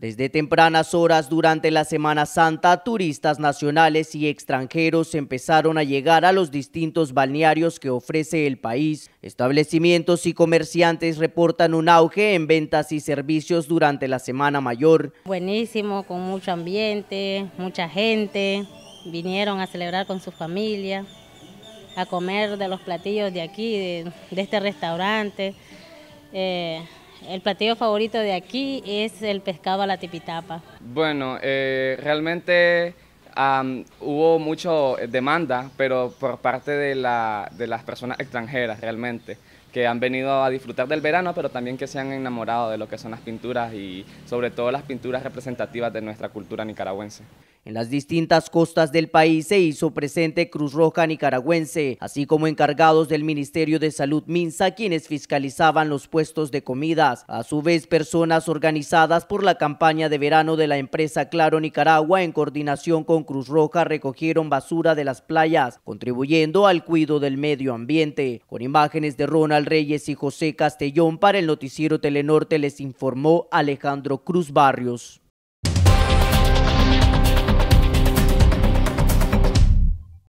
Desde tempranas horas durante la Semana Santa, turistas nacionales y extranjeros empezaron a llegar a los distintos balnearios que ofrece el país. Establecimientos y comerciantes reportan un auge en ventas y servicios durante la Semana Mayor. Buenísimo, con mucho ambiente, mucha gente, vinieron a celebrar con su familia, a comer de los platillos de aquí, de, este restaurante. Eh, el platillo favorito de aquí es el pescado a la tipitapa. Bueno, eh, realmente hubo mucha eh, demanda, pero por parte de las personas extranjeras realmente que han venido a disfrutar del verano, pero también que se han enamorado de lo que son las pinturas y sobre todo las pinturas representativas de nuestra cultura nicaragüense. En las distintas costas del país se hizo presente Cruz Roja Nicaragüense, así como encargados del Ministerio de Salud Minsa, quienes fiscalizaban los puestos de comidas. A su vez, personas organizadas por la campaña de verano de la empresa Claro Nicaragua, en coordinación con Cruz Roja, recogieron basura de las playas, contribuyendo al cuidado del medio ambiente. Con imágenes de Ronald Reyes y José Castellón para el noticiero Telenorte les informó Alejandro Cruz Barrios.